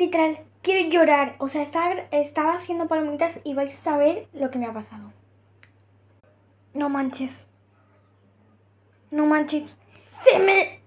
literal, quiero llorar. O sea, estaba, estaba haciendo palomitas y vais a ver lo que me ha pasado. No manches. No manches. Se me